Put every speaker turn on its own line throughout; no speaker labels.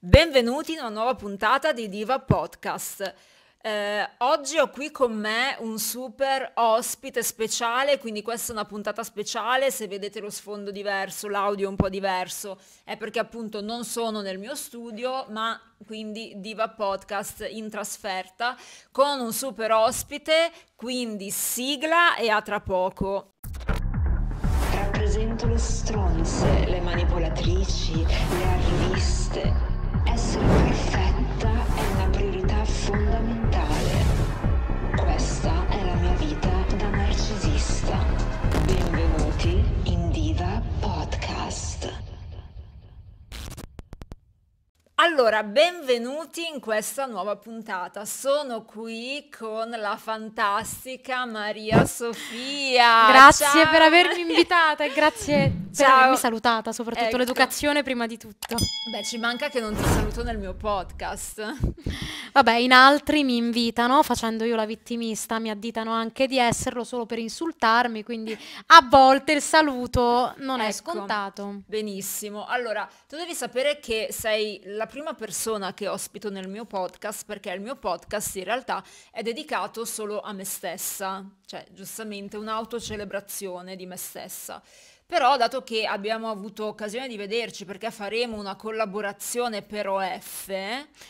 Benvenuti in una nuova puntata di Diva Podcast. Eh, oggi ho qui con me un super ospite speciale, quindi questa è una puntata speciale, se vedete lo sfondo diverso, l'audio un po' diverso, è perché appunto non sono nel mio studio, ma quindi Diva Podcast in trasferta con un super ospite, quindi sigla e a tra poco. Rappresento le stronze, le manipolatrici, le arriviste said perfetta Allora, benvenuti in questa nuova puntata. Sono qui con la fantastica Maria Sofia. Grazie Ciao. per avermi invitata
e grazie Ciao. per avermi salutata, soprattutto ecco. l'educazione prima di tutto. Beh, ci manca che non ti saluto nel mio podcast. Vabbè, in altri mi invitano facendo io la vittimista, mi additano anche di esserlo solo per insultarmi, quindi a volte il saluto non ecco. è scontato.
Benissimo. Allora, tu devi sapere che sei la prima persona che ospito nel mio podcast perché il mio podcast in realtà è dedicato solo a me stessa, cioè giustamente un'autocelebrazione di me stessa. Però dato che abbiamo avuto occasione di vederci perché faremo una collaborazione per OF,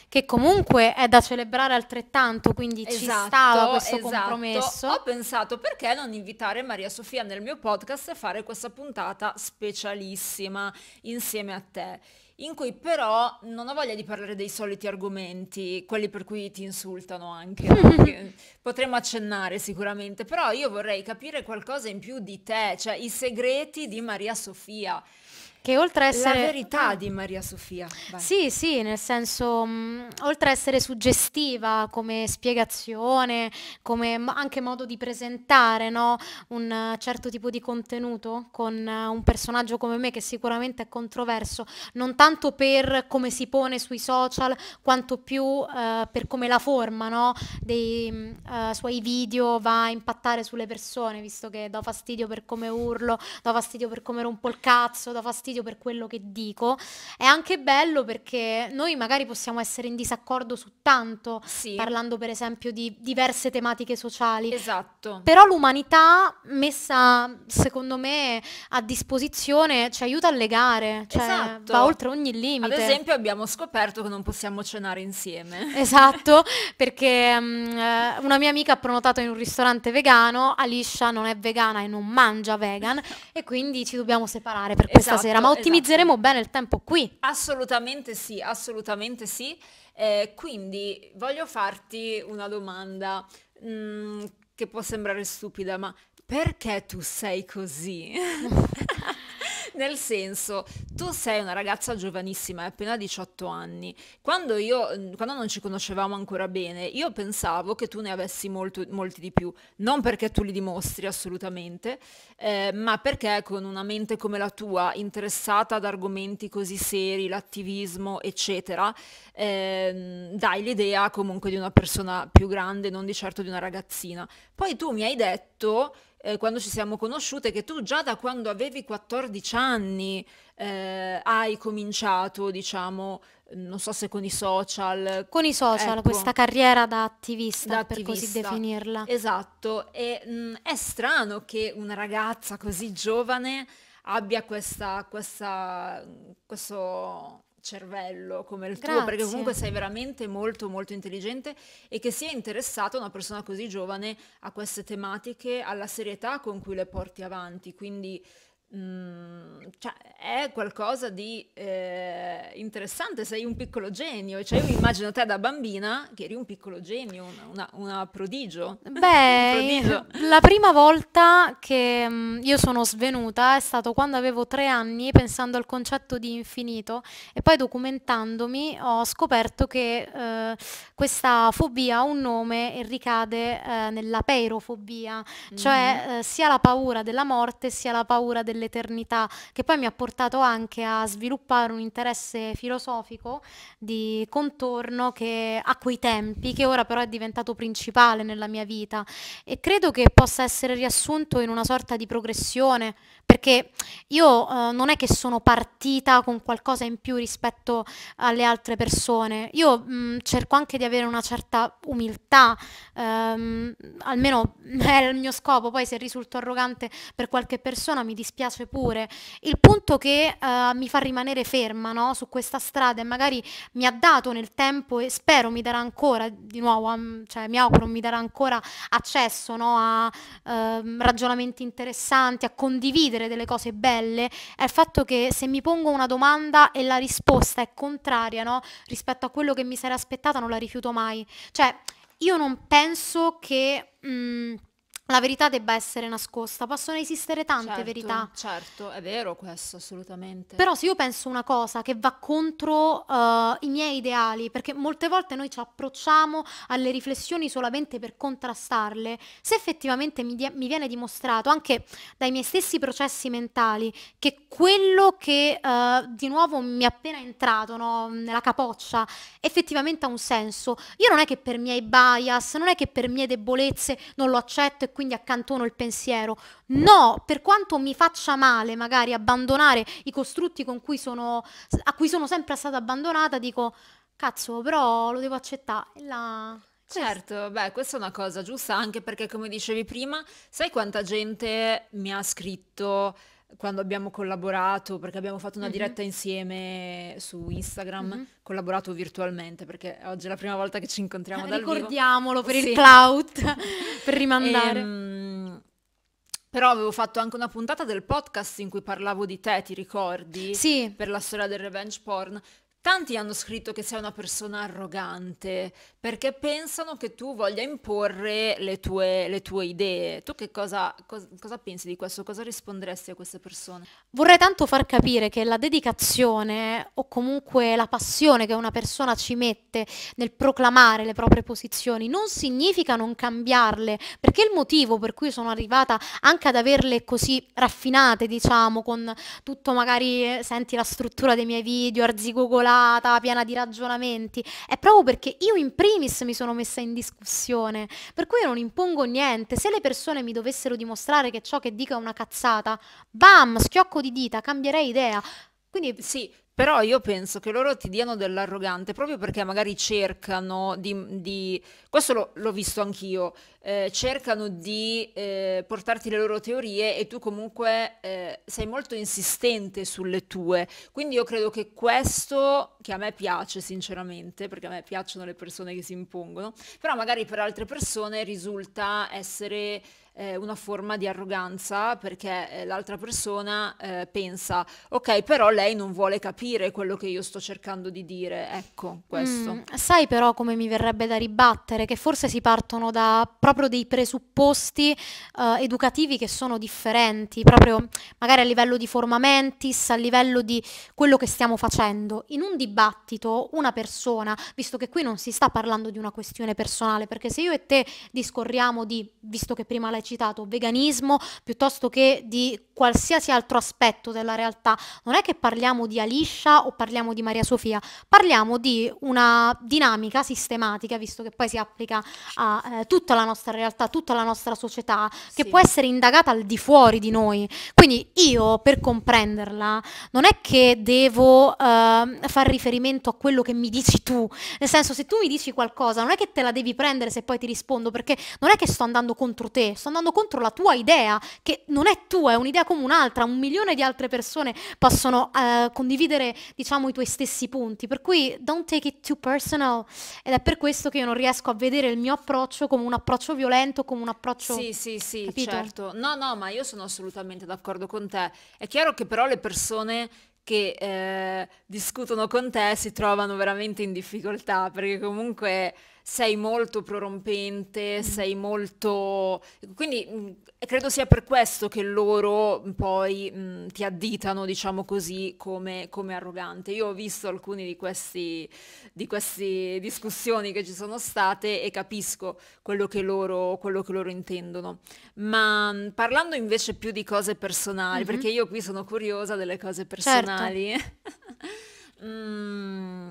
che comunque è da celebrare altrettanto, quindi esatto, ci stava questo esatto. compromesso.
Ho pensato perché non invitare Maria Sofia nel mio podcast e fare questa puntata specialissima insieme a te in cui però non ho voglia di parlare dei soliti argomenti, quelli per cui ti insultano anche, no? potremmo accennare sicuramente, però io vorrei capire qualcosa in più di te, cioè i segreti di Maria Sofia
che oltre a essere... La verità
di Maria Sofia. Vai. Sì,
sì, nel senso, mh, mm, oltre a essere suggestiva come spiegazione, come anche modo di presentare no? un uh, certo tipo di contenuto con uh, un personaggio come me che sicuramente è controverso, non tanto per come si pone sui social, quanto più uh, per come la forma no? dei mm, eh, suoi video va a impattare sulle persone, visto che do fastidio per come urlo, do fastidio per come rompo il cazzo, do fastidio giudizio per quello che dico, è anche bello perché noi magari possiamo essere in disaccordo su tanto, sì. parlando per esempio di diverse tematiche sociali. Esatto. Però l'umanità messa, secondo me, a disposizione ci aiuta a legare, cioè esatto. va oltre ogni limite. Ad esempio abbiamo
scoperto che non possiamo cenare insieme.
Esatto, perché um, una mia amica ha prenotato in un ristorante vegano, Alicia non è vegana e non mangia vegan e quindi ci dobbiamo separare per esatto. questa sera, ma ottimizzeremo esatto. bene il tempo qui. Assolutamente sì,
assolutamente sì. Eh, quindi voglio farti una domanda mh, mm, che può sembrare stupida, ma perché tu sei così? Nel senso, tu sei una ragazza giovanissima, hai appena 18 anni. Quando, io, mm, quando non ci conoscevamo ancora bene, io pensavo che tu ne avessi molto, molti di più. Non perché tu li dimostri assolutamente, eh, ma perché con una mente come la tua, interessata ad argomenti così seri, l'attivismo, eccetera, eh, dai l'idea comunque di una persona più grande, non di certo di una ragazzina. Poi tu mi hai detto eh, quando ci siamo conosciute che tu già da quando avevi 14 anni eh, hai cominciato, diciamo, non so se con i social. Con i social, ecco, questa carriera da
attivista, da attivista, per così definirla.
Esatto, e mh, mm, è strano che una ragazza così giovane abbia questa, questa questo cervello come il Grazie. tuo, perché comunque sei veramente molto molto intelligente e che sia interessata una persona così giovane a queste tematiche, alla serietà con cui le porti avanti. Quindi Mm, cioè, è qualcosa di eh, interessante, sei un piccolo genio, cioè io mi immagino te da bambina che eri un piccolo genio, una, una, una prodigio.
Beh, prodigio. la prima volta che mh, mm, io sono svenuta è stato quando avevo tre anni pensando al concetto di infinito e poi documentandomi ho scoperto che eh, questa fobia ha un nome e ricade eh, nella peirofobia, cioè mm. sia la paura della morte sia la paura del dell'eternità, che poi mi ha portato anche a sviluppare un interesse filosofico di contorno che a quei tempi, che ora però è diventato principale nella mia vita e credo che possa essere riassunto in una sorta di progressione perché io eh, non è che sono partita con qualcosa in più rispetto alle altre persone, io mh, mm, cerco anche di avere una certa umiltà, ehm, almeno è il mio scopo, poi se risulto arrogante per qualche persona mi dispiace pure. Il punto che eh, mi fa rimanere ferma no, su questa strada e magari mi ha dato nel tempo e spero mi darà ancora, di nuovo, cioè, mi auguro mi darà ancora accesso no, a eh, ragionamenti interessanti, a condividere condividere delle cose belle è il fatto che se mi pongo una domanda e la risposta è contraria no? rispetto a quello che mi sarei aspettata, non la rifiuto mai. Cioè, io non penso che... Mh, mm, la verità debba essere nascosta, possono esistere tante certo, verità. Certo,
è vero questo, assolutamente.
Però se io penso una cosa che va contro uh, i miei ideali, perché molte volte noi ci approcciamo alle riflessioni solamente per contrastarle, se effettivamente mi, di- mi viene dimostrato anche dai miei stessi processi mentali che quello che uh, di nuovo mi è appena entrato no, nella capoccia effettivamente ha un senso, io non è che per miei bias, non è che per mie debolezze non lo accetto e quindi accantono il pensiero. No, per quanto mi faccia male magari abbandonare i costrutti cui sono, a cui sono sempre stata abbandonata, dico cazzo, però lo devo accettare. La...
Certo, beh, questa è una cosa giusta anche perché come dicevi prima, sai quanta gente mi ha scritto quando abbiamo collaborato, perché abbiamo fatto una mm-hmm. diretta insieme su Instagram, mm-hmm. collaborato virtualmente, perché oggi è la prima volta che ci incontriamo eh, dal Ricordiamolo vivo. per sì. il clout,
per rimandare. E, um,
però avevo fatto anche una puntata del podcast in cui parlavo di te, ti ricordi? Sì. Per la storia del revenge porn. Tanti hanno scritto che sei una persona arrogante perché pensano che tu voglia imporre le tue, le tue idee. Tu che cosa, cosa, cosa pensi di questo? Cosa risponderesti a queste persone?
Vorrei tanto far capire che la dedicazione o comunque la passione che una persona ci mette nel proclamare le proprie posizioni non significa non cambiarle, perché il motivo per cui sono arrivata anche ad averle così raffinate, diciamo, con tutto magari, eh, senti la struttura dei miei video, arzigogolati, calcolata, piena di ragionamenti, è proprio perché io in primis mi sono messa in discussione, per cui io non impongo niente, se le persone mi dovessero dimostrare che ciò che dico è una cazzata, bam, schiocco di dita, cambierei idea. Quindi sì, però io penso che
loro ti diano dell'arrogante proprio perché magari cercano di... di questo lo, l'ho visto anch'io, eh, cercano di eh, portarti le loro teorie e tu comunque eh, sei molto insistente sulle tue. Quindi io credo che questo, che a me piace sinceramente, perché a me piacciono le persone che si impongono, però magari per altre persone risulta essere eh, una forma di arroganza perché eh, l'altra persona eh, pensa, ok, però lei non vuole capire quello che io sto cercando di dire, ecco questo. Mm,
sai però come mi verrebbe da ribattere che forse si partono da proprio dei presupposti eh, educativi che sono differenti, proprio magari a livello di forma mentis, a livello di quello che stiamo facendo. In un dibattito una persona, visto che qui non si sta parlando di una questione personale, perché se io e te discorriamo di, visto che prima l'hai citato, veganismo, piuttosto che di qualsiasi altro aspetto della realtà, non è che parliamo di Alicia o parliamo di Maria Sofia, parliamo di una dinamica sistematica, visto che poi si applica a eh, tutta la nostra realtà, tutta la nostra società, che sì. può essere indagata al di fuori di noi. Quindi io, per comprenderla, non è che devo eh, far riferimento a quello che mi dici tu, nel senso se tu mi dici qualcosa, non è che te la devi prendere se poi ti rispondo, perché non è che sto andando contro te, sto andando contro la tua idea, che non è tua, è un'idea come un'altra, un milione di altre persone possono eh, condividere, diciamo, i tuoi stessi punti. Per cui don't take it too personal. Ed è per questo che io non riesco a vedere il mio approccio come un approccio violento, come un approccio... Sì, sì, sì, capito? certo.
No, no, ma io sono assolutamente d'accordo con te. È chiaro che però le persone che eh, discutono con te si trovano veramente in difficoltà, perché comunque sei molto prorompente, mm. sei molto... Quindi mh, mm, credo sia per questo che loro poi mh, mm, ti additano, diciamo così, come, come, arrogante. Io ho visto alcune di, questi, di queste discussioni che ci sono state e capisco quello che loro, quello che loro intendono. Ma mh, mm, parlando invece più di cose personali, mm -hmm. perché io qui sono curiosa delle cose certo. personali. Certo. mm.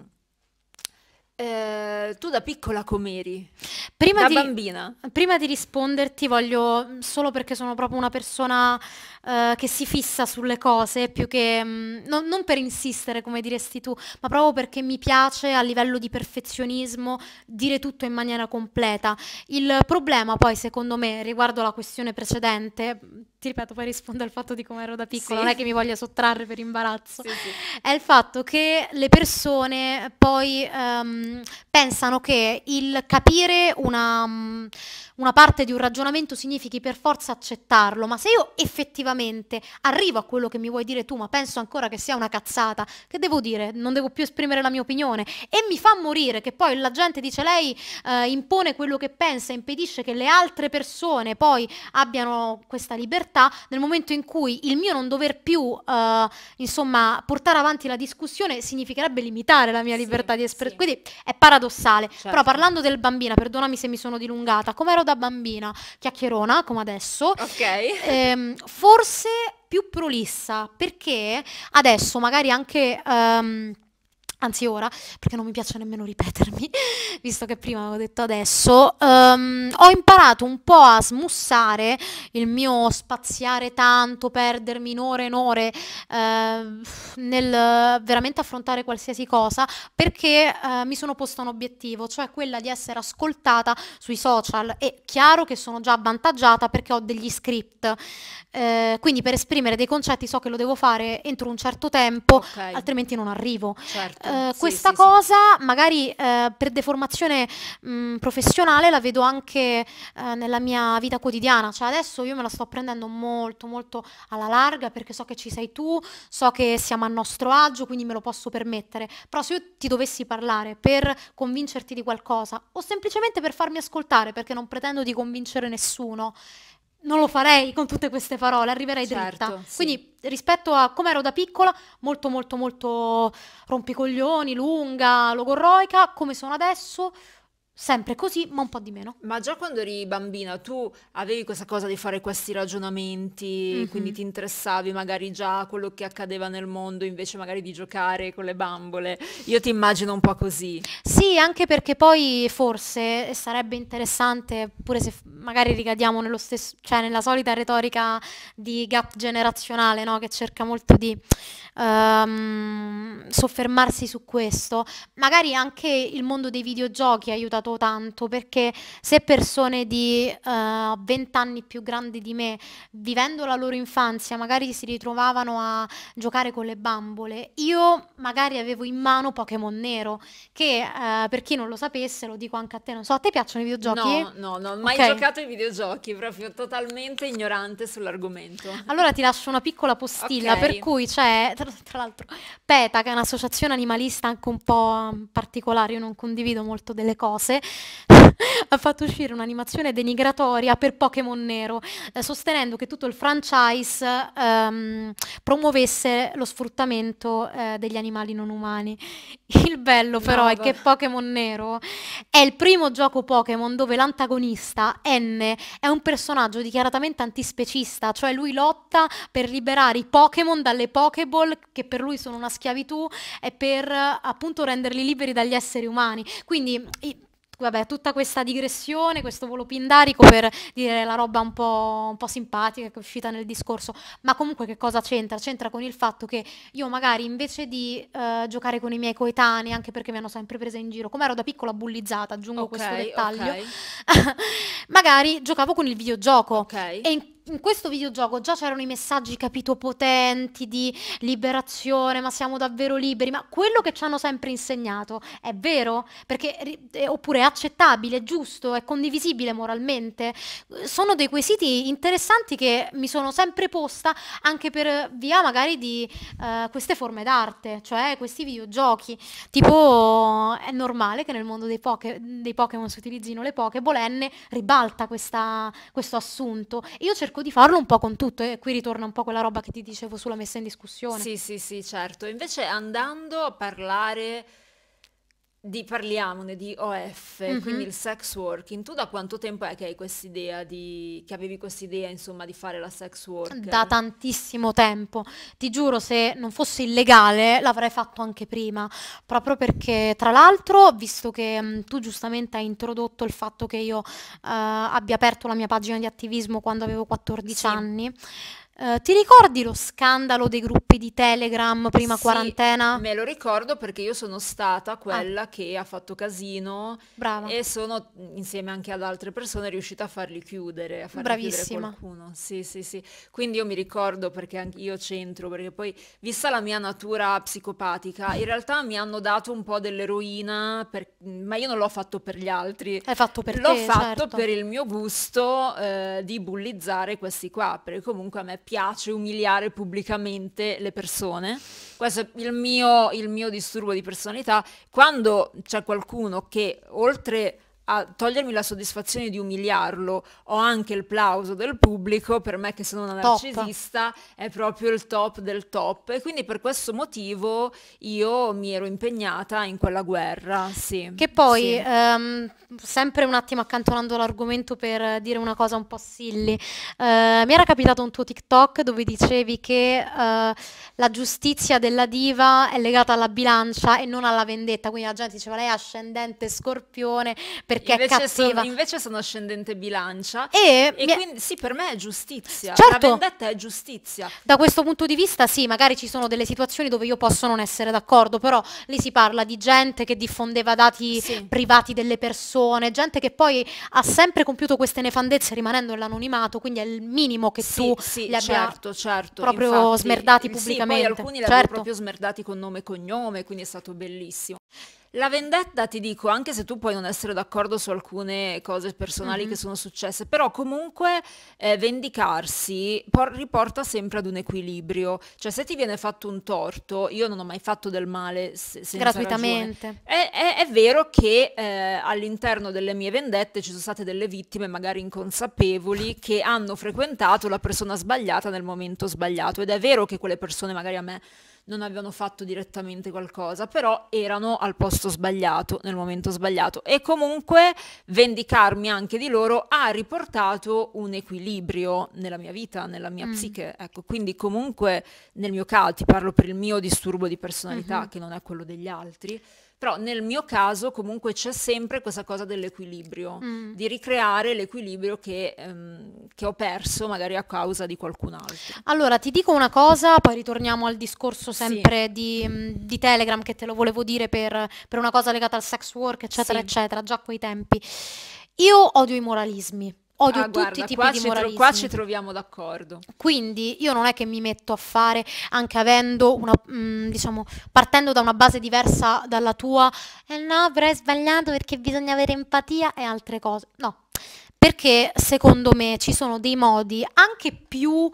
Eh, tu da piccola com'eri? Prima da di, bambina? Prima di risponderti voglio, solo perché sono proprio una persona eh, che si fissa sulle cose più che mh, mm, no, non per insistere come diresti tu, ma proprio perché mi piace a livello di perfezionismo dire tutto in maniera completa. Il problema poi secondo me riguardo alla questione precedente, mm, ti ripeto poi rispondo al fatto di come ero da piccola, sì. non è che mi voglia sottrarre per imbarazzo, sì, sì. è il fatto che le persone poi um, pensano che il capire una... Um, una parte di un ragionamento significhi per forza accettarlo, ma se io effettivamente arrivo a quello che mi vuoi dire tu, ma penso ancora che sia una cazzata, che devo dire? Non devo più esprimere la mia opinione e mi fa morire che poi la gente dice lei eh, impone quello che pensa, impedisce che le altre persone poi abbiano questa libertà nel momento in cui il mio non dover più eh, insomma portare avanti la discussione significherebbe limitare la mia libertà sì, di espressione. Sì. Quindi è paradossale. Certo. Però parlando del bambino, perdonami se mi sono dilungata, come ero da bambina, chiacchierona come adesso, ok ehm, forse più prolissa, perché adesso magari anche... Um, Anzi ora, perché non mi piace nemmeno ripetermi, visto che prima avevo detto adesso, um, ho imparato un po' a smussare il mio spaziare tanto, perdermi in ore e in ore ehm, uh, nel veramente affrontare qualsiasi cosa, perché uh, mi sono posta un obiettivo, cioè quella di essere ascoltata sui social. È chiaro che sono già avvantaggiata perché ho degli script, uh, quindi per esprimere dei concetti so che lo devo fare entro un certo tempo, okay. altrimenti non arrivo. Certo. Eh, sì, questa sì, cosa sì. magari eh, per deformazione mh, mm, professionale la vedo anche eh, nella mia vita quotidiana, cioè adesso io me la sto prendendo molto molto alla larga perché so che ci sei tu, so che siamo a nostro agio, quindi me lo posso permettere, però se io ti dovessi parlare per convincerti di qualcosa o semplicemente per farmi ascoltare perché non pretendo di convincere nessuno, non lo farei con tutte queste parole, arriverei certo, dritta. Sì. Quindi rispetto a come ero da piccola, molto molto molto rompicoglioni, lunga, logorroica, come sono adesso, sempre così, ma un po' di meno.
Ma già quando eri bambina tu avevi questa cosa di fare questi ragionamenti, mm-hmm. quindi ti interessavi magari già a quello che accadeva nel mondo invece magari di giocare con le bambole. Io ti immagino un po' così.
Sì, anche perché poi forse sarebbe interessante, pure se magari ricadiamo nello stesso, cioè nella solita retorica di gap generazionale, no? che cerca molto di um, soffermarsi su questo, magari anche il mondo dei videogiochi ha aiutato cambiato tanto perché se persone di uh, eh, 20 anni più grandi di me, vivendo la loro infanzia, magari si ritrovavano a giocare con le bambole, io magari avevo in mano Pokémon Nero, che uh, per chi non lo sapesse, lo dico anche a te, non so, a te piacciono i videogiochi? No, no, non ho mai okay.
giocato ai videogiochi, proprio totalmente ignorante sull'argomento.
Allora ti lascio una piccola postilla, okay. per cui c'è, tra, tra l'altro, PETA, che è un'associazione animalista anche un po' particolare, io non condivido molto delle cose, ha fatto uscire un'animazione denigratoria per Pokémon Nero, eh, sostenendo che tutto il franchise ehm, promuovesse lo sfruttamento eh, degli animali non umani. Il bello però no, è che Pokémon Nero è il primo gioco Pokémon dove l'antagonista N è un personaggio dichiaratamente antispecista, cioè lui lotta per liberare i Pokémon dalle Pokéball che per lui sono una schiavitù e per appunto renderli liberi dagli esseri umani. Quindi vabbè, tutta questa digressione, questo volo pindarico per dire la roba un po', un po', simpatica che è uscita nel discorso, ma comunque che cosa c'entra? C'entra con il fatto che io magari invece di uh, giocare con i miei coetanei, anche perché mi hanno sempre presa in giro, come ero da piccola bullizzata, aggiungo okay, questo dettaglio, okay. magari giocavo con il videogioco okay. e in in questo videogioco già c'erano i messaggi, capito, potenti di liberazione, ma siamo davvero liberi, ma quello che ci hanno sempre insegnato è vero? Perché, eh, oppure è accettabile, è giusto, è condivisibile moralmente? Sono dei quesiti interessanti che mi sono sempre posta anche per via magari di eh, queste forme d'arte, cioè questi videogiochi. Tipo, è normale che nel mondo dei, poke, dei Pokémon si utilizzino le Pokéball, N ribalta questa, questo assunto. Io cerco cerco di farlo un po' con tutto eh, e qui ritorna un po' quella roba che ti dicevo sulla messa in discussione. Sì,
sì, sì, certo. Invece andando a parlare di parliamone di OF, mm-hmm. quindi il sex working, tu da quanto tempo è che hai quest'idea di che avevi quest'idea, insomma, di fare la sex work? Da
tantissimo tempo. Ti giuro, se non fosse illegale, l'avrei fatto anche prima, proprio perché tra l'altro, visto che mh, mm, tu giustamente hai introdotto il fatto che io eh, abbia aperto la mia pagina di attivismo quando avevo 14 sì. anni, Uh, ti ricordi lo scandalo dei gruppi di Telegram prima sì, quarantena? Me lo ricordo perché io sono stata ah. quella ah.
che ha fatto casino Brava. e sono insieme anche ad altre persone riuscita a farli chiudere, a farli Bravissima. chiudere qualcuno. Sì, sì, sì. Quindi io mi ricordo perché anche io c'entro, perché poi vista la mia natura psicopatica, in realtà mi hanno dato un po' dell'eroina, per... ma io non l'ho fatto per gli altri. fatto L'ho te, L'ho fatto certo. per il mio gusto eh, di bullizzare questi qua, perché comunque a me piace umiliare pubblicamente le persone. Questo è il mio, il mio disturbo di personalità. Quando c'è qualcuno che oltre a togliermi la soddisfazione di umiliarlo o anche il plauso del pubblico, per me che sono una narcisista, top. è proprio il top del top. E quindi per questo motivo io mi ero impegnata in quella guerra, sì. Che poi, sì.
Um, sempre un attimo accantonando l'argomento per dire una cosa un po' silly, uh, mi era capitato un tuo TikTok dove dicevi che uh, la giustizia della diva è legata alla bilancia e non alla vendetta, quindi la gente diceva lei è ascendente scorpione, per perché invece è cattiva. Sono,
invece sono ascendente bilancia e, e quindi sì, per me è giustizia. Certo, la vendetta è
giustizia. Da questo punto di vista sì, magari ci sono delle situazioni dove io posso non essere d'accordo, però lì si parla di gente che diffondeva dati sì. privati delle persone, gente che poi ha sempre compiuto queste nefandezze rimanendo nell'anonimato, quindi è il minimo che sì, tu sì, li abbia certo, certo. proprio Infatti, smerdati pubblicamente. Sì, poi alcuni li certo. proprio
smerdati con nome e cognome, quindi è stato bellissimo. La vendetta, ti dico, anche se tu puoi non essere d'accordo su alcune cose personali mm-hmm. che sono successe, però comunque eh, vendicarsi por- riporta sempre ad un equilibrio. Cioè se ti viene fatto un torto, io non ho mai fatto del male se- gratuitamente. È, è, è, vero che eh, all'interno delle mie vendette ci sono state delle vittime magari inconsapevoli che hanno frequentato la persona sbagliata nel momento sbagliato ed è vero che quelle persone magari a me non avevano fatto direttamente qualcosa, però erano al posto sbagliato, nel momento sbagliato. E comunque vendicarmi anche di loro ha riportato un equilibrio nella mia vita, nella mia mm. psiche. Ecco, quindi comunque nel mio caso ti parlo per il mio disturbo di personalità, mm-hmm. che non è quello degli altri. Però nel mio caso comunque c'è sempre questa cosa dell'equilibrio, mm. di ricreare l'equilibrio che, ehm, che, ho perso magari a causa di qualcun altro.
Allora ti dico una cosa, poi ritorniamo al discorso sempre sì. di, mm, di, Telegram che te lo volevo dire per, per una cosa legata al sex work, eccetera, sì. eccetera, già a quei tempi. Io odio i moralismi. Odio ah, tutti i tipi di moralismo. Tro- qua ci troviamo
d'accordo.
Quindi io non è che mi metto a fare, anche avendo una, mh, mm, diciamo, partendo da una base diversa dalla tua, eh no, però sbagliato perché bisogna avere empatia e altre cose. No, perché secondo me ci sono dei modi anche più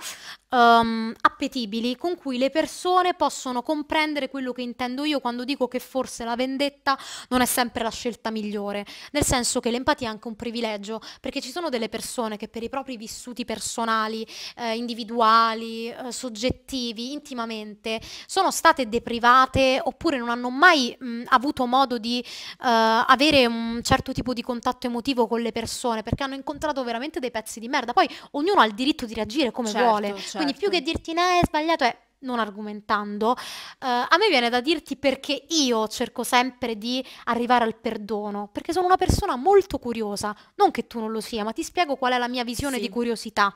um, appetibili con cui le persone possono comprendere quello che intendo io quando dico che forse la vendetta non è sempre la scelta migliore, nel senso che l'empatia è anche un privilegio, perché ci sono delle persone che per i propri vissuti personali, eh, individuali, eh, soggettivi, intimamente, sono state deprivate oppure non hanno mai mh, avuto modo di eh, avere un certo tipo di contatto emotivo con le persone perché hanno incontrato veramente dei pezzi di merda. Poi ognuno ha il diritto di reagire come certo, vuole. Certo. Quindi più che dirti ne è sbagliato, è non argomentando, uh, a me viene da dirti perché io cerco sempre di arrivare al perdono, perché sono una persona molto curiosa, non che tu non lo sia, ma ti spiego qual è la mia visione sì. di curiosità.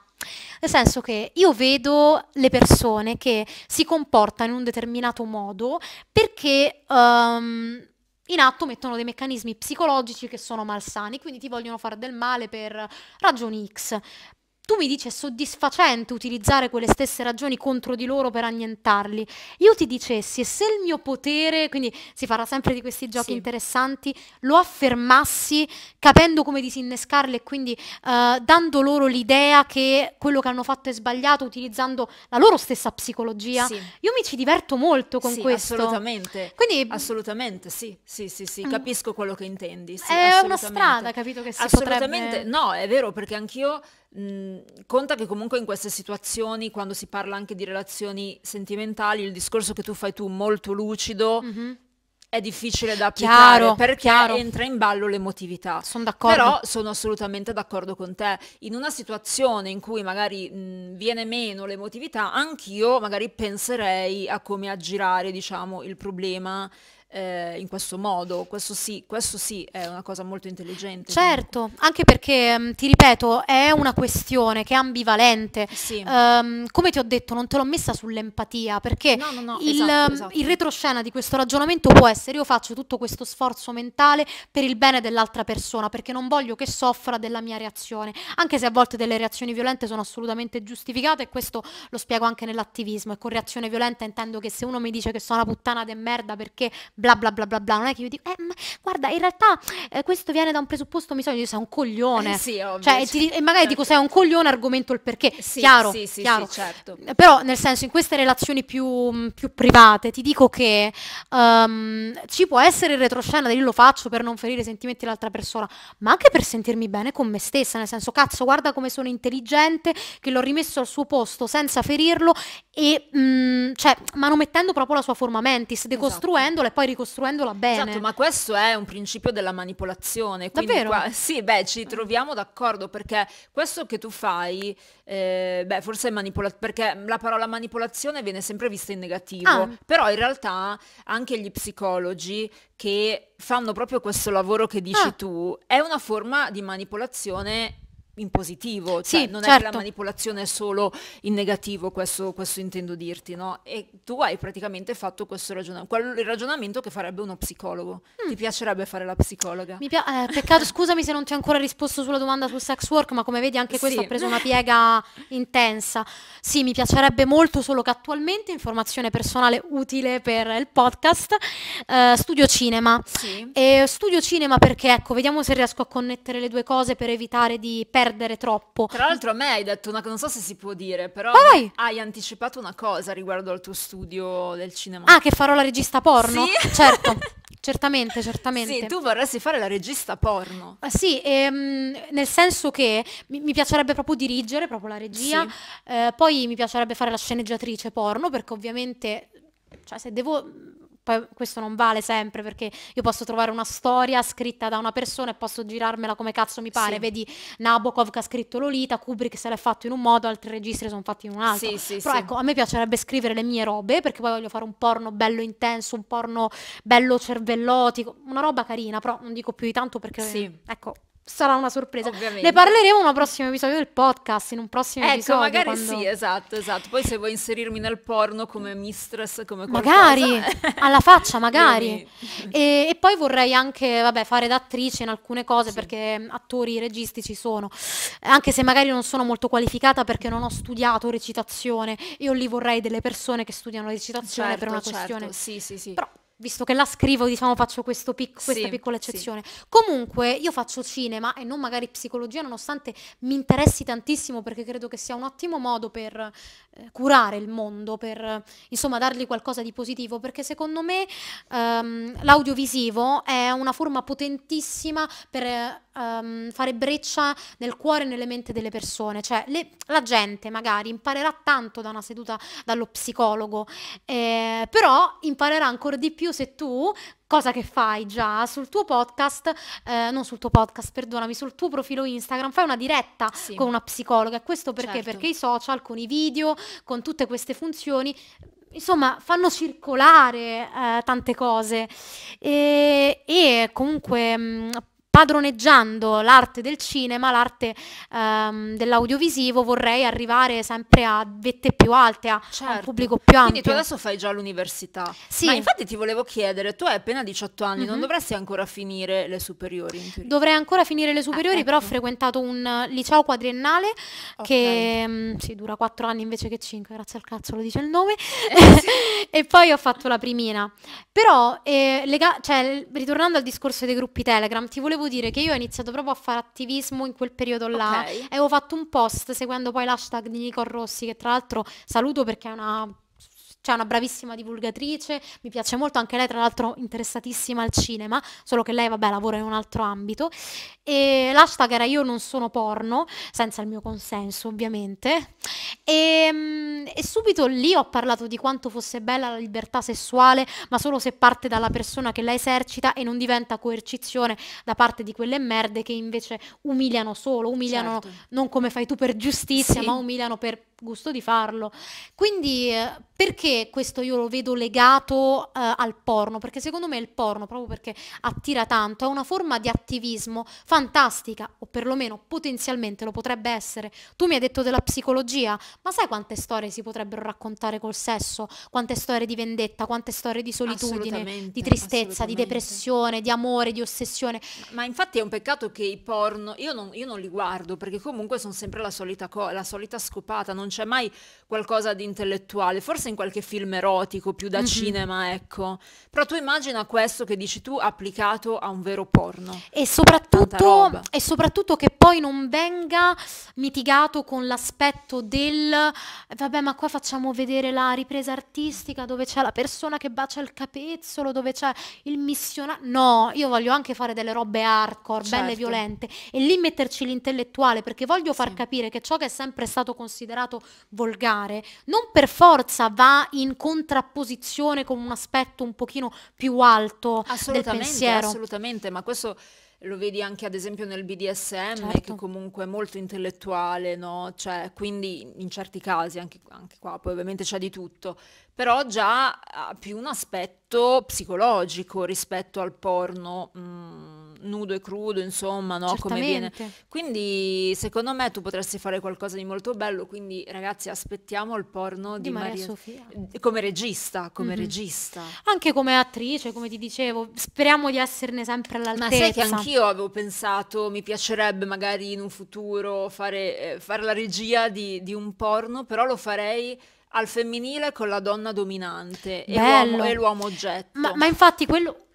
Nel senso che io vedo le persone che si comportano in un determinato modo perché... Um, in atto mettono dei meccanismi psicologici che sono malsani, quindi ti vogliono fare del male per ragioni X tu mi dici è soddisfacente utilizzare quelle stesse ragioni contro di loro per annientarli. Io ti dicessi, e se il mio potere, quindi si farà sempre di questi giochi sì. interessanti, lo affermassi capendo come disinnescarli e quindi uh, dando loro l'idea che quello che hanno fatto è sbagliato, utilizzando la loro stessa psicologia, sì. io mi ci diverto molto con sì, questo. Assolutamente.
Quindi, assolutamente, sì, sì, sì, sì, mm. capisco quello che intendi. è una strada, capito che si Assolutamente, potrebbe... no, è vero, perché anch'io... Mh, mm, conta che comunque in queste situazioni, quando si parla anche di relazioni sentimentali, il discorso che tu fai tu molto lucido mm-hmm è difficile da applicare chiaro, perché chiaro. entra in ballo l'emotività. Sono d'accordo. Però sono assolutamente d'accordo con te. In una situazione in cui magari mh, mm, viene meno l'emotività, anch'io magari penserei a come aggirare, diciamo, il problema eh, in questo modo. Questo sì, questo sì è una cosa molto intelligente. Certo,
quindi. anche perché, mm, ti ripeto, è una questione che è ambivalente. Sì. Um, come ti ho detto, non te l'ho messa sull'empatia, perché no, no, no, il, esatto, mm, esatto. il retroscena di questo ragionamento può essere io faccio tutto questo sforzo mentale per il bene dell'altra persona, perché non voglio che soffra della mia reazione, anche se a volte delle reazioni violente sono assolutamente giustificate e questo lo spiego anche nell'attivismo e con reazione violenta intendo che se uno mi dice che sono una puttana de merda perché bla bla bla bla bla, non è che io dico, eh, guarda, in realtà eh, questo viene da un presupposto misogino, sei un coglione. Eh sì, ovvio. Cioè, ti, e magari dico, certo. sei un coglione, argomento il perché. Sì, chiaro, sì, sì, chiaro. sì certo. Però, nel senso, in queste relazioni più, mm, più private, ti dico che um, ci può essere il retroscena, io lo faccio per non ferire i sentimenti dell'altra persona, ma anche per sentirmi bene con me stessa, nel senso, cazzo, guarda come sono intelligente, che l'ho rimesso al suo posto senza ferirlo e mh, mm, cioè manomettendo proprio la sua forma mentis, esatto. decostruendola esatto. e poi ricostruendola bene. Esatto, ma questo è un principio
della manipolazione. Davvero? Qua, sì, beh, ci troviamo d'accordo perché questo che tu fai, eh, beh, forse è manipolazione, perché la parola manipolazione viene sempre vista in negativo, ah. però in realtà anche gli psicologi che fanno proprio questo lavoro che dici ah. tu, è una forma di manipolazione in positivo, cioè sì, non certo. è che la certo. manipolazione è solo in negativo, questo, questo intendo dirti, no? E tu hai praticamente fatto questo ragionamento, il ragionamento che farebbe uno psicologo. Mm. Ti piacerebbe fare la psicologa? Mi
pia- eh, peccato, scusami se non ti ho ancora risposto sulla domanda sul sex work, ma come vedi anche sì. questo ha preso una piega intensa. Sì, mi piacerebbe molto, solo che attualmente, informazione personale utile per il podcast, eh, studio cinema. Sì. E studio cinema perché, ecco, vediamo se riesco a connettere le due cose per evitare di perdere perdere troppo. Tra
l'altro a me hai detto una cosa, non so se si può dire, però Vai. hai anticipato una cosa riguardo al tuo studio del cinema. Ah, che
farò la regista porno? Sì. Certo. Certamente, certamente. Sì, tu vorresti fare la
regista porno.
Ah, sì, ehm, nel senso che mi, mi, piacerebbe proprio dirigere, proprio la regia, sì. eh, poi mi piacerebbe fare la sceneggiatrice porno, perché ovviamente, cioè se devo poi questo non vale sempre perché io posso trovare una storia scritta da una persona e posso girarmela come cazzo mi pare. Sì. Vedi Nabokov che ha scritto Lolita, Kubrick se l'è fatto in un modo, altri registri sono fatti in un altro. Sì, sì, Però ecco, a me piacerebbe scrivere le mie robe perché poi voglio fare un porno bello intenso, un porno bello cervellotico, una roba carina, però non dico più di tanto perché ecco, sarà una sorpresa. Ovviamente. Ne parleremo in un prossimo episodio del podcast, in un prossimo ecco, episodio. Ecco, magari quando... sì,
esatto, esatto. Poi se vuoi inserirmi nel porno come mistress, come qualcosa... Magari,
alla faccia, magari. e, e, poi vorrei anche, vabbè, fare da attrice in alcune cose, sì. perché mm, attori, registi ci sono. Anche se magari non sono molto qualificata perché non ho studiato recitazione. Io lì vorrei delle persone che studiano recitazione certo, per una certo. questione... Sì, sì, sì. Però visto che la scrivo, diciamo, faccio pic- questa sì, piccola eccezione. Sì. Comunque, io faccio cinema e non magari psicologia, nonostante mi interessi tantissimo, perché credo che sia un ottimo modo per eh, curare il mondo, per insomma dargli qualcosa di positivo, perché secondo me ehm, l'audiovisivo è una forma potentissima per. Eh, um, fare breccia nel cuore e nelle menti delle persone, cioè le, la gente magari imparerà tanto da una seduta dallo psicologo, eh, però imparerà ancora di più se tu cosa che fai già sul tuo podcast, eh, non sul tuo podcast, perdonami, sul tuo profilo Instagram, fai una diretta sì. con una psicologa. E Questo perché? Certo. Perché i social, con i video, con tutte queste funzioni, insomma, fanno circolare eh, tante cose. E, e comunque... Mh, mm, padroneggiando l'arte del cinema, l'arte ehm, dell'audiovisivo, vorrei arrivare sempre a vette più alte, a, certo. a un certo. pubblico più ampio. Quindi tu
adesso fai già l'università. Sì. Ma infatti ti volevo chiedere, tu hai appena 18 anni, mm-hmm. non mhm. dovresti ancora finire le superiori? Dovrei
ancora finire le superiori, ah, ecco. però ho ecco. frequentato un eh, liceo quadriennale okay. che mm, mh, sì, dura 4 anni invece che 5, grazie al cazzo lo dice il nome. Eh, e poi ho fatto la primina. Però, eh, lega- cioè, ritornando al discorso dei gruppi Telegram, ti volevo devo dire che io ho iniziato proprio a fare attivismo in quel periodo là okay. e ho fatto un post seguendo poi l'hashtag di Nico Rossi, che tra l'altro saluto perché è una cioè una bravissima divulgatrice, mi piace molto, anche lei tra l'altro interessatissima al cinema, solo che lei vabbè lavora in un altro ambito. E l'hashtag era io non sono porno, senza il mio consenso ovviamente. E, ehm, e subito lì ho parlato di quanto fosse bella la libertà sessuale, ma solo se parte dalla persona che la esercita e non diventa coercizione da parte di quelle merde che invece umiliano solo, umiliano certo. non come fai tu per giustizia, sì. ma umiliano per gusto di farlo. Quindi eh, perché questo io lo vedo legato eh, al porno? Perché secondo me il porno, proprio perché attira tanto, è una forma di attivismo fantastica, o perlomeno potenzialmente lo potrebbe essere. Tu mi hai detto della psicologia, ma sai quante storie si potrebbero raccontare col sesso? Quante storie di vendetta, quante storie di solitudine, di tristezza, di depressione, di amore, di
ossessione. Ma, ma, infatti è un peccato che i porno, io non, io non li guardo perché comunque sono sempre la solita, co- la solita scopata, non non c'è mai qualcosa di intellettuale, forse in qualche film erotico, più da mm-hmm. cinema, ecco. Però tu immagina questo che dici tu applicato a un
vero porno. E soprattutto, e soprattutto che poi non venga mitigato con l'aspetto del, vabbè ma qua facciamo vedere la ripresa artistica dove c'è la persona che bacia il capezzolo, dove c'è il missionario. No, io voglio anche fare delle robe hardcore, certo. belle violente. E lì metterci l'intellettuale perché voglio far sì. capire che ciò che è sempre stato considerato considerato volgare, non per forza va in contrapposizione con un aspetto un pochino più alto del pensiero.
Assolutamente, ma questo lo vedi anche ad esempio nel BDSM certo. che comunque è molto intellettuale, no? cioè, quindi in certi casi anche, anche, qua poi ovviamente c'è di tutto, però già ha più un aspetto psicologico rispetto al porno. Mm nudo e crudo, insomma, no? Come viene. Quindi secondo me tu potresti fare qualcosa di molto bello, quindi ragazzi aspettiamo il porno di, di Maria, Maria, Sofia. Come regista, come mm-hmm. regista.
Anche come attrice, come ti dicevo, speriamo di esserne sempre all'altezza. Ma sai che anch'io
avevo pensato, mi piacerebbe magari in un futuro fare, eh, fare la regia di, di un porno, però lo farei al femminile con la donna dominante e l'uomo, e l'uomo, oggetto. Ma, ma
infatti quello,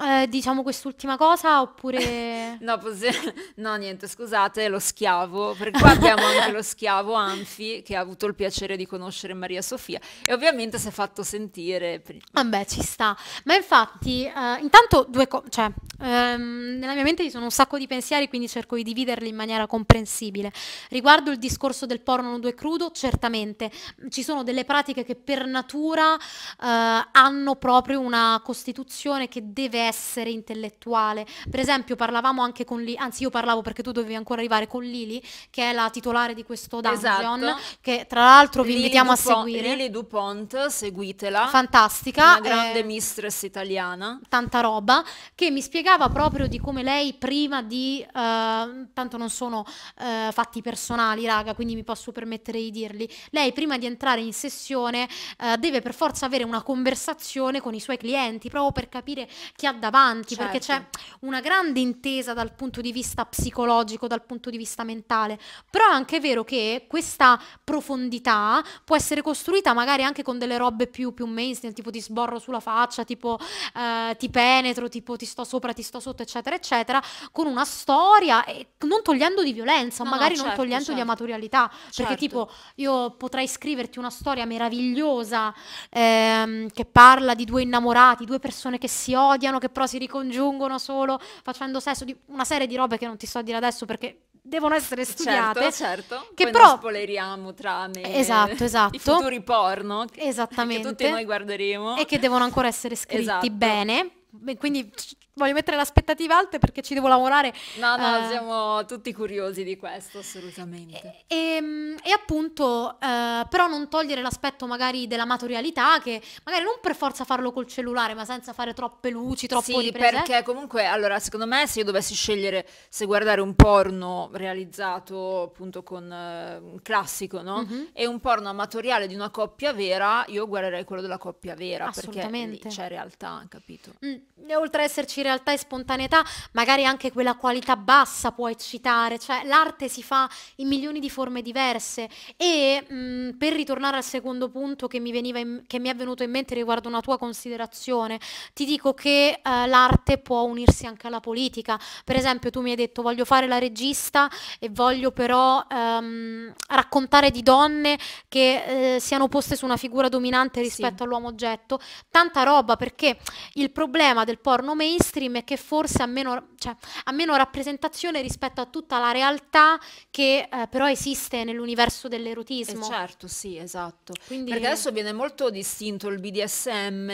Eh, diciamo quest'ultima cosa oppure
No, posizione. no, niente, scusate, lo schiavo, perché qua abbiamo anche lo schiavo Anfi che ha avuto il piacere di conoscere Maria Sofia e ovviamente si è fatto sentire.
Vabbè, ci sta. Ma infatti, eh, intanto due cose, cioè, ehm, nella mia mente ci sono un sacco di pensieri, quindi cerco di dividerli in maniera comprensibile. Riguardo il discorso del porno nudo e crudo, certamente ci sono delle pratiche che per natura eh, hanno proprio una costituzione che deve essere intellettuale. Per esempio, parlavamo anche con Lili, anzi io parlavo perché tu dovevi ancora arrivare con Lili, che è la titolare di questo dungeon, esatto. che tra l'altro vi Lili invitiamo Dupont, a seguire. Lili
Dupont, seguitela. Fantastica. Una grande eh, mistress
italiana. Tanta roba, che mi spiegava proprio di come lei prima di... Uh, tanto non sono uh, fatti personali, raga, quindi mi posso permettere di dirli. Lei prima di entrare in sessione uh, deve per forza avere una conversazione con i suoi clienti, proprio per capire chi ha davanti, certo. perché c'è una grande intesa presa dal punto di vista psicologico, dal punto di vista mentale, però è anche vero che questa profondità può essere costruita magari anche con delle robe più, più mainstream, tipo ti sborro sulla faccia, tipo eh, ti penetro, tipo ti sto sopra, ti sto sotto, eccetera, eccetera, con una storia e non togliendo di violenza, no, magari no, certo, non togliendo certo. di amatorialità, certo. perché tipo io potrei scriverti una storia meravigliosa ehm, che parla di due innamorati, due persone che si odiano, che però si ricongiungono solo facendo sesso, di una serie di robe che non ti sto a dire adesso perché devono essere certo, studiate. Certo, certo. Che Poi però
spoileriamo trame. Eh, esatto, esatto. I
futuri porno. Esattamente. Che tutti noi guarderemo. E che devono ancora essere scritti esatto. bene. Quindi voglio mettere le aspettative alte perché ci devo lavorare. No, no, eh, siamo
tutti curiosi di questo, assolutamente.
E, e, ehm, e appunto, eh, però non togliere l'aspetto magari dell'amatorialità, che magari non per forza farlo col cellulare, ma senza fare troppe luci, troppo sì, riprese. perché
comunque, allora, secondo me se io dovessi scegliere se guardare un porno realizzato appunto con eh, un classico, no? Mm-hmm. E un porno amatoriale di una coppia vera, io guarderei quello della coppia vera, perché lì c'è realtà,
capito? Mm. E oltre a esserci in realtà è spontaneità, magari anche quella qualità bassa può eccitare, cioè l'arte si fa in milioni di forme diverse e mh, mm, per ritornare al secondo punto che mi, in, che mi, è venuto in mente riguardo una tua considerazione, ti dico che eh, l'arte può unirsi anche alla politica, per esempio tu mi hai detto voglio fare la regista e voglio però ehm, raccontare di donne che eh, siano poste su una figura dominante rispetto sì. all'uomo oggetto, tanta roba perché il problema del porno mainstream mainstream e che forse ha meno, cioè, ha meno rappresentazione rispetto a tutta la realtà che eh, però esiste nell'universo dell'erotismo. Eh certo, sì,
esatto. Quindi... Perché adesso viene molto distinto il BDSM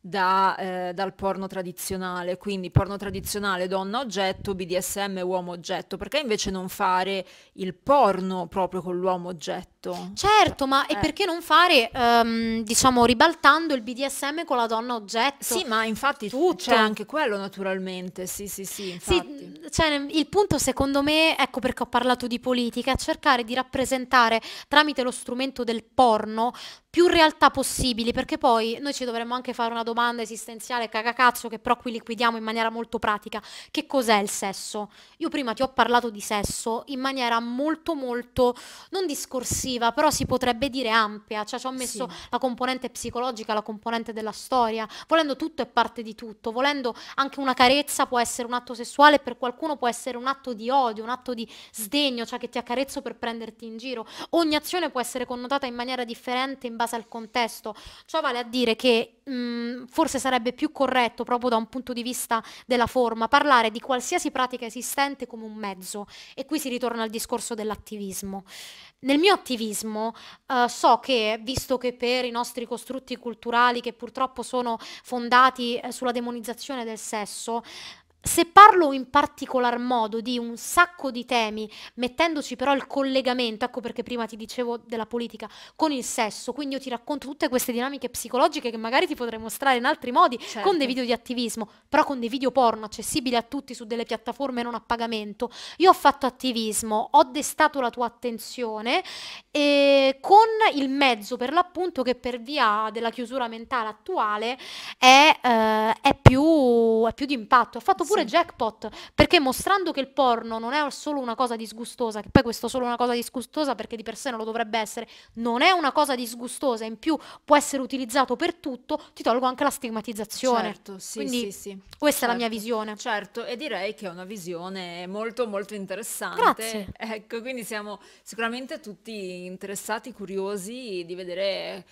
da, eh, dal porno tradizionale, quindi porno tradizionale donna oggetto, BDSM uomo oggetto, perché invece non fare il porno proprio con l'uomo oggetto? tutto.
Certo, ma eh. e perché non fare, um, diciamo, ribaltando il BDSM con la donna oggetto? Sì, ma infatti tutto. c'è anche
quello naturalmente, sì, sì, sì. Infatti.
sì cioè, il punto secondo me, ecco perché ho parlato di politica, è cercare di rappresentare tramite lo strumento del porno più realtà possibili, perché poi noi ci dovremmo anche fare una domanda esistenziale cagacazzo che però qui liquidiamo in maniera molto pratica. Che cos'è il sesso? Io prima ti ho parlato di sesso in maniera molto molto non discorsiva narrativa, però si potrebbe dire ampia, cioè ci ho messo sì. la componente psicologica, la componente della storia, volendo tutto è parte di tutto, volendo anche una carezza può essere un atto sessuale, per qualcuno può essere un atto di odio, un atto di mm. sdegno, cioè che ti accarezzo per prenderti in giro, ogni azione può essere connotata in maniera differente in base al contesto, ciò vale a dire che mh, mm, forse sarebbe più corretto proprio da un punto di vista della forma parlare di qualsiasi pratica esistente come un mezzo e qui si ritorna al discorso dell'attivismo. Nel mio attivismo positivismo, eh, so che, visto che per i nostri costrutti culturali, che purtroppo sono fondati eh, sulla demonizzazione del sesso, se parlo in particolar modo di un sacco di temi, mettendoci però il collegamento, ecco perché prima ti dicevo della politica, con il sesso, quindi io ti racconto tutte queste dinamiche psicologiche che magari ti potrei mostrare in altri modi, certo. con dei certo. video di attivismo, però con dei video porno accessibili a tutti su delle piattaforme non a pagamento. Io ho fatto attivismo, ho destato la tua attenzione e con il mezzo per l'appunto che per via della chiusura mentale attuale è, eh, è più, è più di impatto. Ho fatto pure sì. jackpot, perché mostrando che il porno non è solo una cosa disgustosa, che poi questo solo una cosa disgustosa perché di per sé non lo dovrebbe essere, non è una cosa disgustosa, in più può essere utilizzato per tutto, ti tolgo anche la stigmatizzazione. Certo, sì, Quindi, sì, sì.
Questa certo. è la certo. mia visione. Certo, e direi che è una visione molto molto interessante. Grazie. Ecco, quindi siamo sicuramente tutti interessati, curiosi di vedere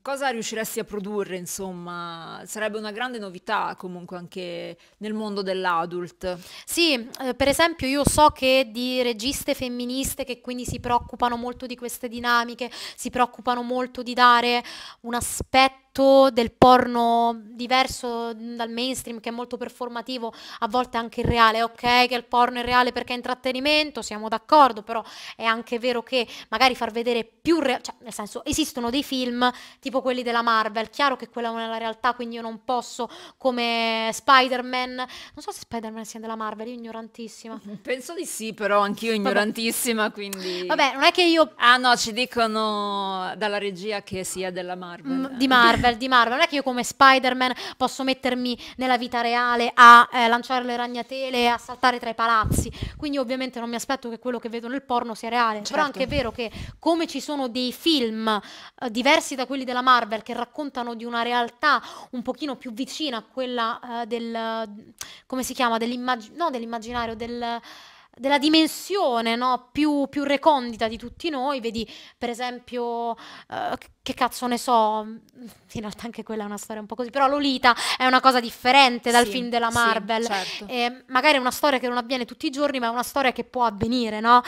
cosa riusciresti a produrre, insomma, sarebbe una grande
novità comunque anche nel mondo dell'adult. Sì, eh, per esempio io so che di registe femministe che quindi si preoccupano molto di queste dinamiche, si preoccupano molto di dare un aspetto aspetto del porno diverso mm, dal mainstream che è molto performativo, a volte anche irreale, ok che il porno è reale perché è intrattenimento, siamo d'accordo, però è anche vero che magari far vedere più reale, cioè nel senso esistono dei film tipo quelli della Marvel, chiaro che quella non è la realtà, quindi io non posso come Spider-Man, non so se Spider-Man sia della Marvel, io ignorantissima. Penso
di sì, però anch'io ignorantissima, Vabbè. quindi... Vabbè,
non è che io... Ah no, ci dicono
dalla regia che sia della Marvel. M- di Marvel.
Marvel di Marvel. Non è che io come Spider-Man posso mettermi nella vita reale a eh, lanciare le ragnatele, a saltare tra i palazzi. Quindi ovviamente non mi aspetto che quello che vedo nel porno sia reale. Certo. Però anche è vero che come ci sono dei film eh, diversi da quelli della Marvel che raccontano di una realtà un pochino più vicina a quella eh, del... come si chiama? Dell'immag- no, dell'immaginario, del della dimensione no? più, più, recondita di tutti noi, vedi per esempio, eh, che cazzo ne so, mm, in realtà anche quella è una storia un po' così, però Lolita è una cosa differente dal sì, film della Marvel, sì, certo. eh, magari è una storia che non avviene tutti i giorni, ma è una storia che può avvenire, no?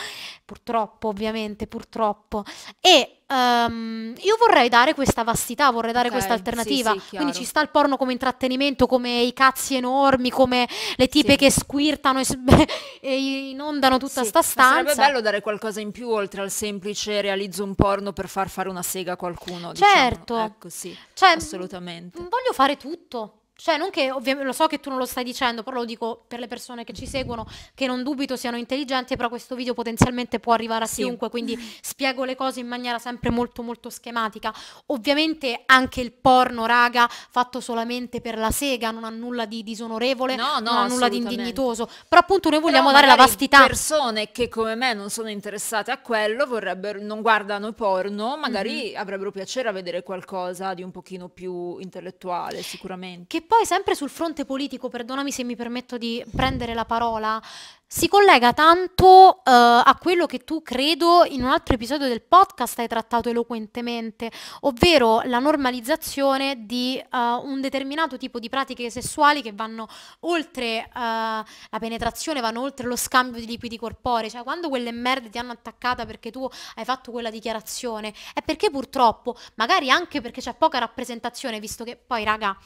Purtroppo, ovviamente, purtroppo. E Um, io vorrei dare questa vastità, vorrei dare okay, questa alternativa. Sì, sì, Quindi ci sta il porno come intrattenimento, come i cazzi enormi, come le tipe sì. che squirtano e, e inondano tutta sta stanza. sarebbe bello
dare qualcosa in più oltre al semplice realizzo un porno per far fare una sega a qualcuno. Diciamo. Certo. Diciamo. Ecco, sì. Cioè, assolutamente.
Voglio fare tutto. Cioè, non che ovviamente lo so che tu non lo stai dicendo, però lo dico per le persone che ci seguono, che non dubito siano intelligenti, però questo video potenzialmente può arrivare a sì. chiunque, quindi spiego le cose in maniera sempre molto molto schematica. Ovviamente anche il porno, raga, fatto solamente per la sega, non ha nulla di disonorevole, no, no, non ha nulla di indignitoso, però appunto noi vogliamo però dare la vastità. Le
persone che come me non sono interessate a quello, vorrebbero, non guardano porno, magari mm-hmm. avrebbero piacere a vedere qualcosa di un pochino più intellettuale, sicuramente. Che
poi sempre sul fronte politico, perdonami se mi permetto di prendere la parola, si collega tanto uh, a quello che tu credo in un altro episodio del podcast hai trattato eloquentemente, ovvero la normalizzazione di uh, un determinato tipo di pratiche sessuali che vanno oltre uh, la penetrazione, vanno oltre lo scambio di liquidi corporei, cioè quando quelle merde ti hanno attaccata perché tu hai fatto quella dichiarazione, è perché purtroppo, magari anche perché c'è poca rappresentazione, visto che poi raga...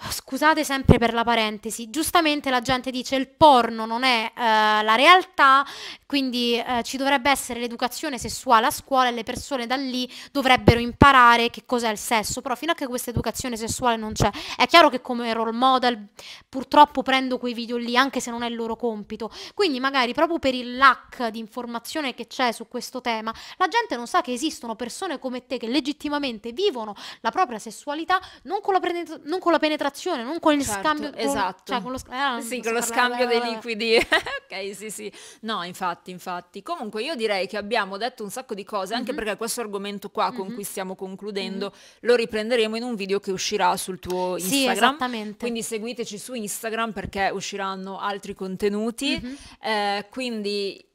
Scusate sempre per la parentesi, giustamente la gente dice il porno non è eh, la realtà, quindi eh, ci dovrebbe essere l'educazione sessuale a scuola e le persone da lì dovrebbero imparare che cos'è il sesso, però fino a che questa educazione sessuale non c'è, è chiaro che come role model purtroppo prendo quei video lì anche se non è il loro compito, quindi magari proprio per il lack di informazione che c'è su questo tema, la gente non sa che esistono persone come te che legittimamente vivono la propria sessualità non con la, non con la penetrazione, separazione, non con il certo, scambio. Esatto. Con, cioè, con lo, eh, sì, con lo scambio dei liquidi.
ok, sì, sì. No, infatti, infatti. Comunque io direi che abbiamo detto un sacco di cose, anche mm-hmm. perché questo argomento qua con mm-hmm. cui stiamo concludendo mm-hmm. lo riprenderemo in un video che uscirà sul tuo Instagram. Sì, esattamente. Quindi seguiteci su Instagram perché usciranno altri contenuti. Mhm. Eh, quindi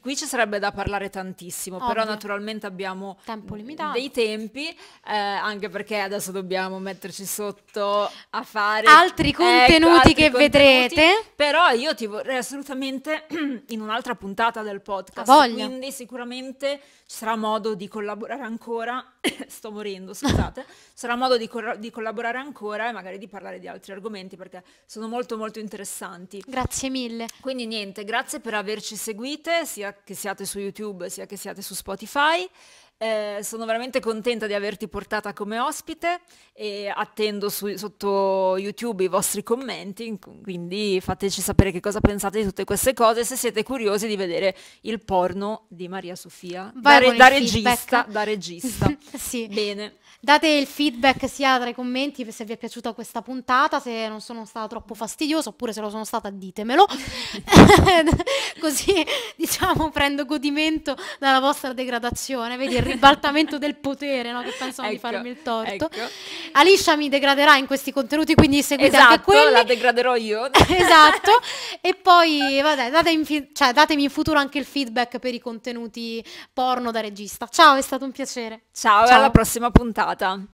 qui ci sarebbe da parlare tantissimo, Ovvio. però naturalmente abbiamo Tempo dei tempi, eh, anche perché adesso dobbiamo metterci sotto a fare altri ecco, contenuti ecco, altri che contenuti, vedrete. Però io ti vorrei assolutamente in un'altra puntata del podcast, quindi sicuramente ci sarà modo di collaborare ancora, sto morendo, scusate, sarà modo di, co- di collaborare ancora e magari di parlare di altri argomenti perché sono molto molto interessanti. Grazie mille. Quindi niente, grazie per averci seguite sia che siate su YouTube sia che siate su Spotify. Eh, sono veramente contenta di averti portata come ospite e attendo su, sotto YouTube i vostri commenti, quindi fateci sapere che cosa pensate di tutte queste cose se siete curiosi di vedere il porno di Maria Sofia Vai da, da regista. Da
regista. sì. Bene. Date il feedback sia tra i commenti se vi è piaciuta questa puntata, se non sono stata troppo fastidiosa oppure se lo sono stata ditemelo, così diciamo prendo godimento dalla vostra degradazione. Vedi, ribaltamento del potere, no? che pensano ecco, di farmi il torto. Ecco. Alicia mi degraderà in questi contenuti, quindi seguite esatto, anche quelli. la degraderò io. esatto. E poi, vabbè, datemi, fi- cioè, datemi in futuro anche il feedback per i contenuti porno da regista. Ciao, è stato un piacere. Ciao, Ciao. alla prossima puntata.